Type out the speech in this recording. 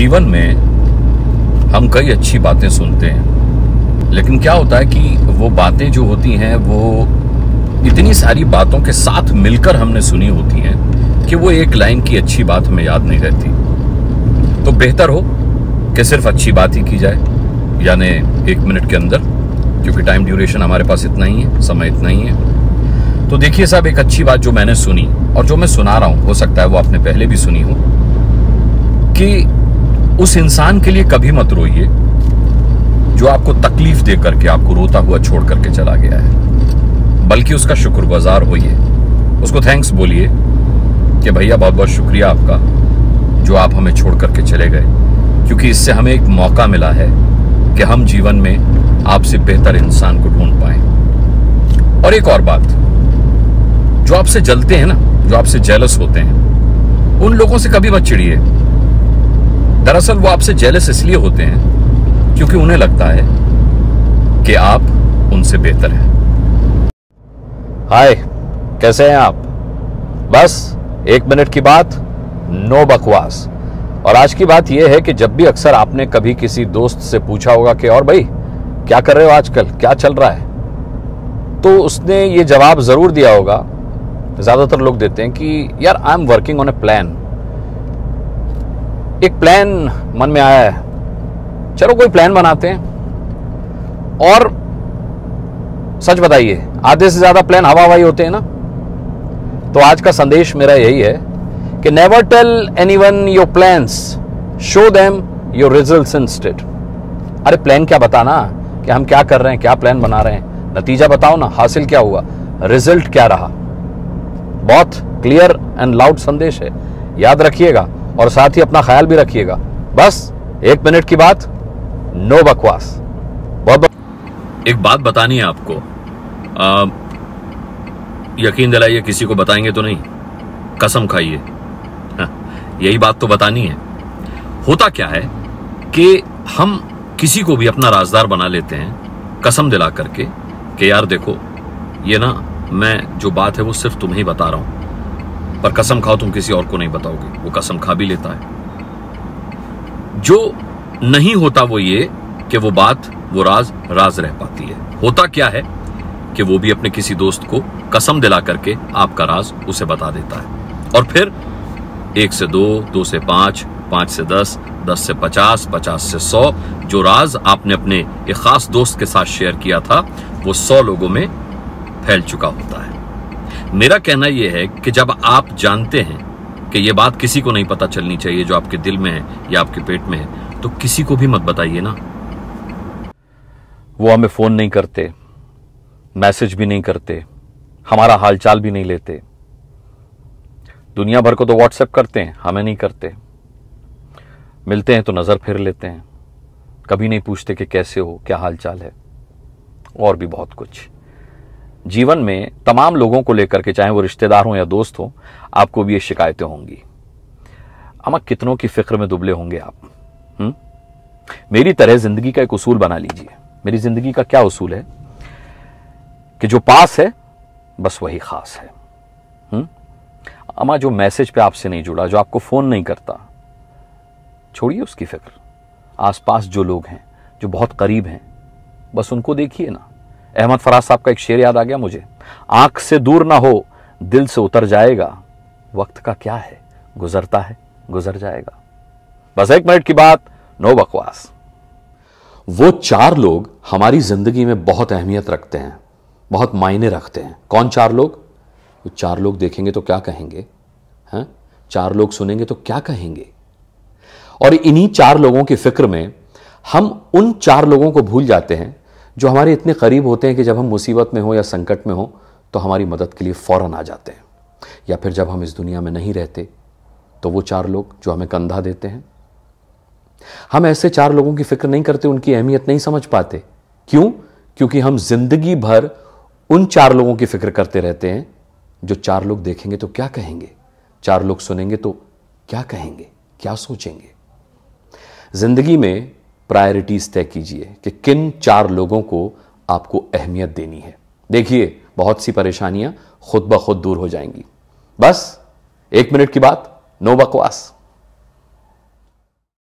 जीवन में हम कई अच्छी बातें सुनते हैं लेकिन क्या होता है कि वो बातें जो होती हैं वो इतनी सारी बातों के साथ मिलकर हमने सुनी होती हैं कि वो एक लाइन की अच्छी बात हमें याद नहीं रहती तो बेहतर हो कि सिर्फ अच्छी बात ही की जाए यानी एक मिनट के अंदर क्योंकि टाइम ड्यूरेशन हमारे पास इतना ही है समय इतना ही है तो देखिए साहब एक अच्छी बात जो मैंने सुनी और जो मैं सुना रहा हूं हो सकता है वो आपने पहले भी सुनी हो कि उस इंसान के लिए कभी मत रोइए जो आपको तकलीफ दे करके आपको रोता हुआ छोड़ करके चला गया है बल्कि उसका शुक्रगुजार होइए उसको थैंक्स बोलिए कि भैया बहुत बहुत शुक्रिया आपका जो आप हमें छोड़ करके चले गए क्योंकि इससे हमें एक मौका मिला है कि हम जीवन में आपसे बेहतर इंसान को ढूंढ पाए और एक और बात जो आपसे जलते हैं ना जो आपसे जेलस होते हैं उन लोगों से कभी मत चिड़िए दरअसल वो आपसे जेलस इसलिए होते हैं क्योंकि उन्हें लगता है कि आप उनसे बेहतर हैं हाय कैसे हैं आप बस एक मिनट की बात नो बकवास और आज की बात यह है कि जब भी अक्सर आपने कभी किसी दोस्त से पूछा होगा कि और भाई क्या कर रहे हो आजकल क्या चल रहा है तो उसने ये जवाब ज़रूर दिया होगा ज़्यादातर लोग देते हैं कि यार I am working on a plan एक प्लान मन में आया है चलो कोई प्लान बनाते हैं और सच बताइए आधे से ज़्यादा प्लान हवा हवाई होते हैं ना तो आज का संदेश मेरा यही है कि never tell any one your plan show them your result state अरे प्लान क्या बताना कि हम क्या कर रहे हैं क्या प्लान बना रहे हैं नतीजा बताओ ना हासिल क्या हुआ रिजल्ट क्या रहा बहुत क्लियर एंड लाउड संदेश है याद रखिएगा और साथ ही अपना ख्याल भी रखिएगा बस एक मिनट की बात नो बकवास बहुत एक बात बतानी है आपको आ, यकीन दिलाइए किसी को बताएंगे तो नहीं कसम खाइए हाँ, यही बात तो बतानी है होता क्या है कि हम किसी को भी अपना राजदार बना लेते हैं कसम दिला करके कि यार देखो ये ना मैं जो बात है वो सिर्फ तुम्हें ही बता रहा हूं पर कसम खाओ तुम किसी और को नहीं बताओगे वो कसम खा भी लेता है जो नहीं होता वो ये कि वो बात वो राज राज रह पाती है होता क्या है कि वो भी अपने किसी दोस्त को कसम दिला करके आपका राज उसे बता देता है और फिर एक से दो दो से पांच पांच से दस दस से पचास पचास से सौ जो राज आपने अपने एक खास दोस्त के साथ शेयर किया था वो सौ लोगों में फैल चुका होता है मेरा कहना यह है कि जब आप जानते हैं कि यह बात किसी को नहीं पता चलनी चाहिए जो आपके दिल में है या आपके पेट में है तो किसी को भी मत बताइए ना वो हमें फ़ोन नहीं करते मैसेज भी नहीं करते हमारा हालचाल भी नहीं लेते दुनिया भर को तो व्हाट्सएप करते हैं हमें नहीं करते मिलते हैं तो नज़र फिर लेते हैं कभी नहीं पूछते कि कैसे हो क्या हालचाल है और भी बहुत कुछ जीवन में तमाम लोगों को लेकर के चाहे वो रिश्तेदार हों या दोस्त हों आपको भी ये शिकायतें होंगी अमा कितनों की फिक्र में दुबले होंगे आप हुँ? हम्म? मेरी तरह जिंदगी का एक उसूल बना लीजिए मेरी जिंदगी का क्या उसूल है कि जो पास है बस वही खास है हुँ? हम्म? अमा जो मैसेज पे आपसे नहीं जुड़ा जो आपको फ़ोन नहीं करता छोड़िए उसकी फिक्र आसपास जो लोग हैं जो बहुत करीब हैं बस उनको देखिए ना अहमद फराज साहब का एक शेर याद आ गया मुझे आंख से दूर ना हो दिल से उतर जाएगा वक्त का क्या है गुजरता है गुजर जाएगा बस एक मिनट की बात नो बकवास वो चार लोग हमारी जिंदगी में बहुत अहमियत रखते हैं बहुत मायने रखते हैं कौन चार लोग वो चार लोग देखेंगे तो क्या कहेंगे हैं हाँ? चार लोग सुनेंगे तो क्या कहेंगे और इन्हीं चार लोगों की फिक्र में हम उन चार लोगों को भूल जाते हैं जो हमारे इतने करीब होते हैं कि जब हम मुसीबत में हों या संकट में हों तो हमारी मदद के लिए फ़ौरन आ जाते हैं या फिर जब हम इस दुनिया में नहीं रहते तो वो चार लोग जो हमें कंधा देते हैं हम ऐसे चार लोगों की फिक्र नहीं करते उनकी अहमियत नहीं समझ पाते क्यों क्योंकि हम जिंदगी भर उन चार लोगों की फिक्र करते रहते हैं जो चार लोग देखेंगे तो क्या कहेंगे चार लोग सुनेंगे तो क्या कहेंगे क्या सोचेंगे जिंदगी में प्रायोरिटीज तय कीजिए कि किन चार लोगों को आपको अहमियत देनी है देखिए बहुत सी परेशानियां खुद ब खुद दूर हो जाएंगी बस एक मिनट की बात नो बकवास